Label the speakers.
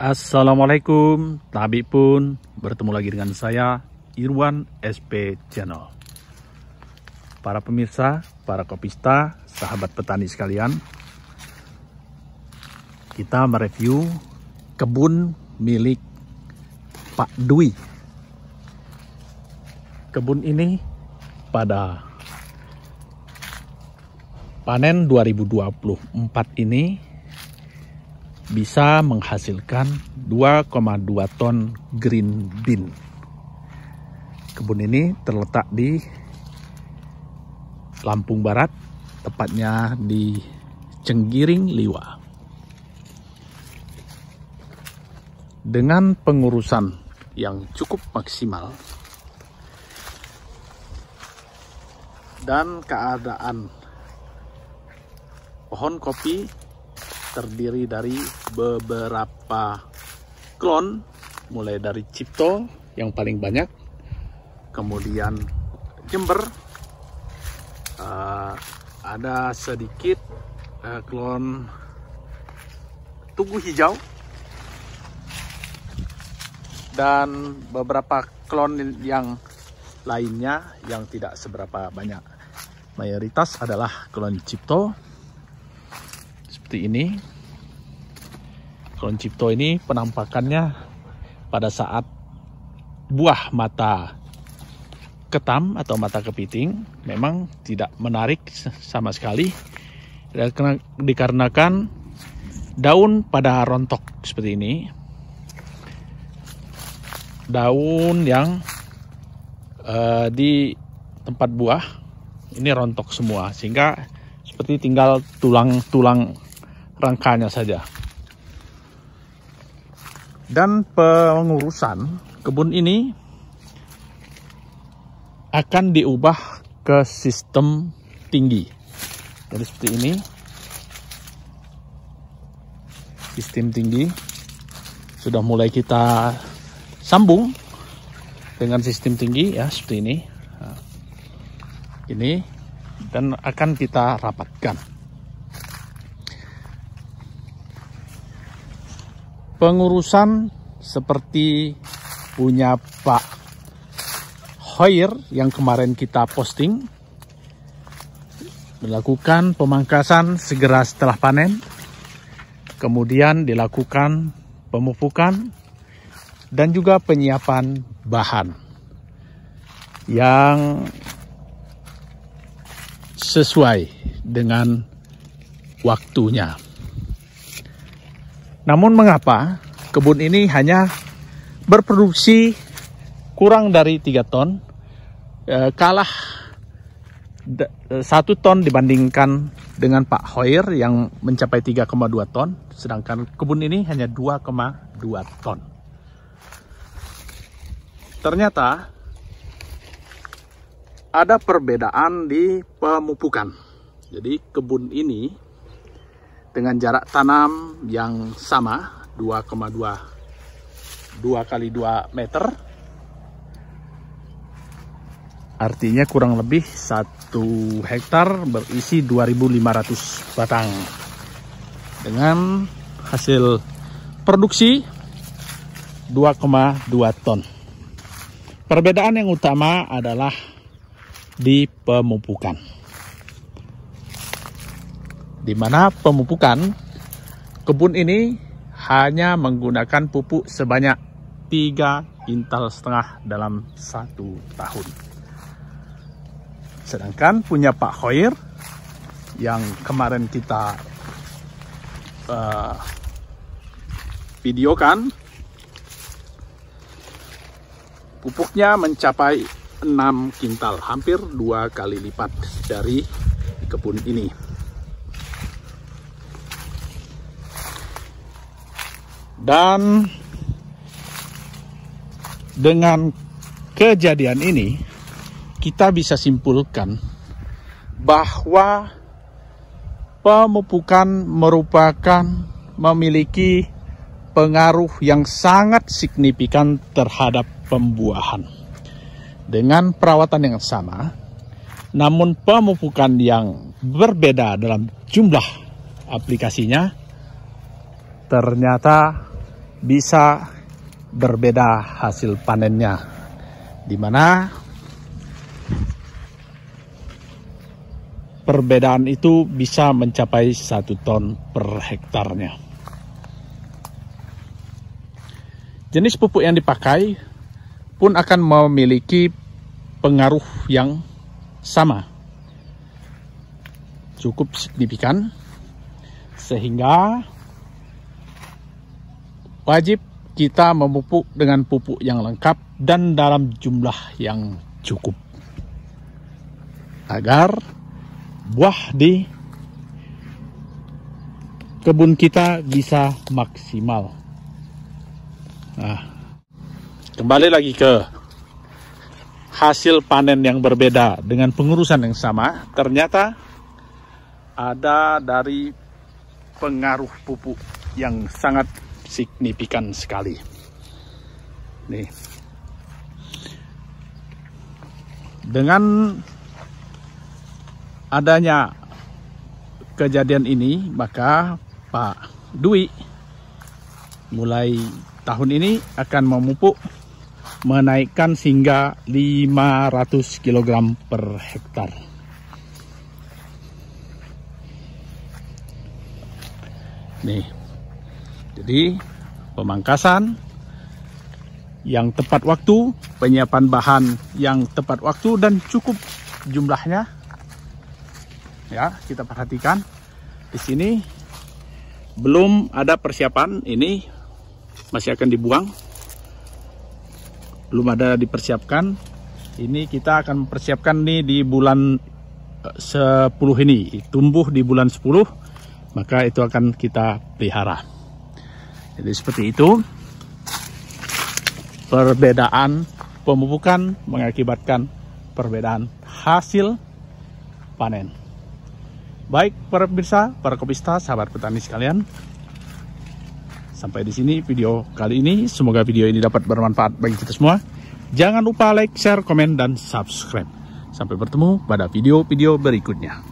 Speaker 1: Assalamualaikum, tabib pun bertemu lagi dengan saya Irwan SP Channel. Para pemirsa, para kopista, sahabat petani sekalian, kita mereview kebun milik Pak Dwi. Kebun ini pada panen 2024 ini bisa menghasilkan 2,2 ton green bean. Kebun ini terletak di Lampung Barat, tepatnya di Cenggiring Liwa. Dengan pengurusan yang cukup maksimal dan keadaan pohon kopi terdiri dari beberapa klon mulai dari Cipto yang paling banyak kemudian Jember uh, ada sedikit uh, klon Tugu Hijau dan beberapa klon yang lainnya yang tidak seberapa banyak mayoritas adalah klon Cipto seperti ini. Kron Cipto ini penampakannya pada saat buah mata ketam atau mata kepiting memang tidak menarik sama sekali dikarenakan daun pada rontok seperti ini daun yang uh, di tempat buah ini rontok semua sehingga seperti tinggal tulang-tulang rangkanya saja. Dan pengurusan kebun ini akan diubah ke sistem tinggi. Jadi seperti ini. Sistem tinggi sudah mulai kita sambung dengan sistem tinggi ya seperti ini. Nah, ini dan akan kita rapatkan. pengurusan seperti punya Pak Hoyer yang kemarin kita posting dilakukan pemangkasan segera setelah panen kemudian dilakukan pemupukan dan juga penyiapan bahan yang sesuai dengan waktunya. Namun mengapa kebun ini hanya berproduksi kurang dari 3 ton, e, kalah e, satu ton dibandingkan dengan Pak Hoyer yang mencapai 3,2 ton, sedangkan kebun ini hanya 2,2 ton. Ternyata ada perbedaan di pemupukan. Jadi kebun ini dengan jarak tanam yang sama 2,2 2 kali 2 meter artinya kurang lebih satu hektar berisi 2500 batang dengan hasil produksi 2,2 ton perbedaan yang utama adalah di pemupukan di mana pemupukan kebun ini hanya menggunakan pupuk sebanyak 3 intal setengah dalam satu tahun. Sedangkan punya Pak Khoir yang kemarin kita uh, videokan pupuknya mencapai 6 kintal, hampir dua kali lipat dari kebun ini. Dan dengan kejadian ini kita bisa simpulkan bahwa pemupukan merupakan memiliki pengaruh yang sangat signifikan terhadap pembuahan. Dengan perawatan yang sama, namun pemupukan yang berbeda dalam jumlah aplikasinya ternyata bisa berbeda hasil panennya dimana perbedaan itu bisa mencapai satu ton per hektarnya jenis pupuk yang dipakai pun akan memiliki pengaruh yang sama cukup signifikan sehingga wajib kita memupuk dengan pupuk yang lengkap dan dalam jumlah yang cukup agar buah di kebun kita bisa maksimal. Nah, kembali lagi ke hasil panen yang berbeda dengan pengurusan yang sama, ternyata ada dari pengaruh pupuk yang sangat signifikan sekali. Nih. Dengan adanya kejadian ini, maka Pak Dwi mulai tahun ini akan memupuk menaikkan sehingga 500 kg per hektar. Nih, jadi pemangkasan yang tepat waktu, penyiapan bahan yang tepat waktu dan cukup jumlahnya. Ya, kita perhatikan di sini belum ada persiapan, ini masih akan dibuang. Belum ada dipersiapkan. Ini kita akan mempersiapkan nih di bulan 10 eh, ini, tumbuh di bulan 10, maka itu akan kita pelihara. Jadi seperti itu perbedaan pemupukan mengakibatkan perbedaan hasil panen. Baik para pemirsa, para kopista, sahabat petani sekalian. Sampai di sini video kali ini. Semoga video ini dapat bermanfaat bagi kita semua. Jangan lupa like, share, komen, dan subscribe. Sampai bertemu pada video-video berikutnya.